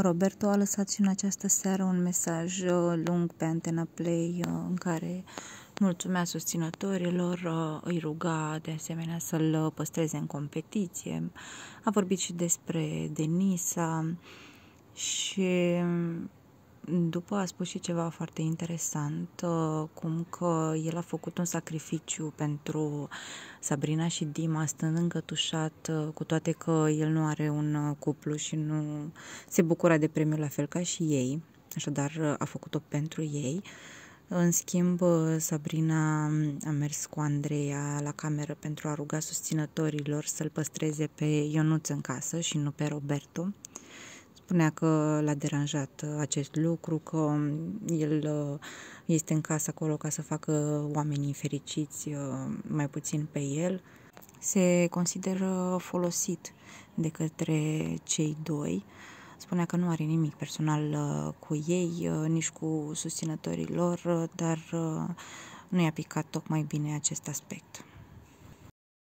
Roberto a lăsat și în această seară un mesaj uh, lung pe Antena Play uh, în care mulțumea susținătorilor, uh, îi ruga de asemenea să-l păstreze în competiție. A vorbit și despre Denisa și um, după a spus și ceva foarte interesant, uh, cum că el a făcut un sacrificiu pentru Sabrina și Dima, stând îngătușat, uh, cu toate că el nu are un uh, cuplu și nu se bucura de premiu la fel ca și ei, așadar a făcut-o pentru ei. În schimb, Sabrina mm, a mers cu Andreea la cameră pentru a ruga susținătorilor să-l păstreze pe Ionuț în casă și nu pe Roberto, spunea că l-a deranjat acest lucru, că el uh, este în casă acolo ca să facă oamenii fericiți uh, mai puțin pe el. Se consideră folosit de către cei doi. Spunea că nu are nimic personal uh, cu ei, nici cu susținătorii lor, dar nu i-a picat tocmai bine acest aspect.